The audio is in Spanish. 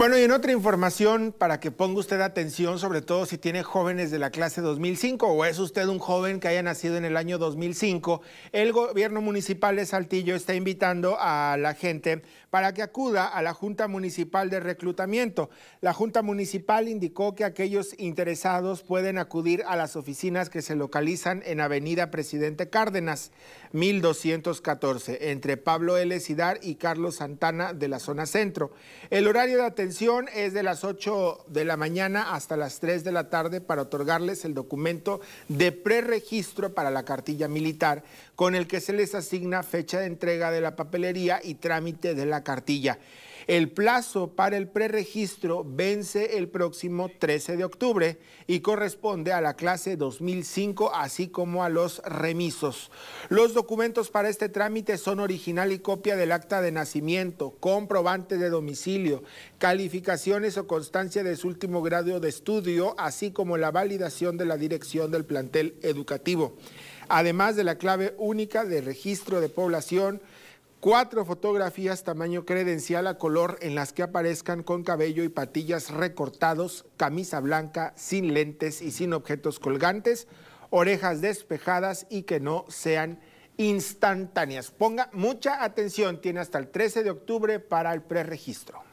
Bueno, y en otra información para que ponga usted atención, sobre todo si tiene jóvenes de la clase 2005 o es usted un joven que haya nacido en el año 2005, el gobierno municipal de Saltillo está invitando a la gente para que acuda a la Junta Municipal de Reclutamiento. La Junta Municipal indicó que aquellos interesados pueden acudir a las oficinas que se localizan en Avenida Presidente Cárdenas, 1214, entre Pablo L. Sidar y Carlos Santana de la zona centro. El horario de es de las 8 de la mañana hasta las 3 de la tarde para otorgarles el documento de preregistro para la cartilla militar con el que se les asigna fecha de entrega de la papelería y trámite de la cartilla. El plazo para el preregistro vence el próximo 13 de octubre y corresponde a la clase 2005, así como a los remisos. Los documentos para este trámite son original y copia del acta de nacimiento, comprobante de domicilio, calificaciones o constancia de su último grado de estudio, así como la validación de la dirección del plantel educativo además de la clave única de registro de población, cuatro fotografías tamaño credencial a color en las que aparezcan con cabello y patillas recortados, camisa blanca, sin lentes y sin objetos colgantes, orejas despejadas y que no sean instantáneas. Ponga mucha atención, tiene hasta el 13 de octubre para el preregistro.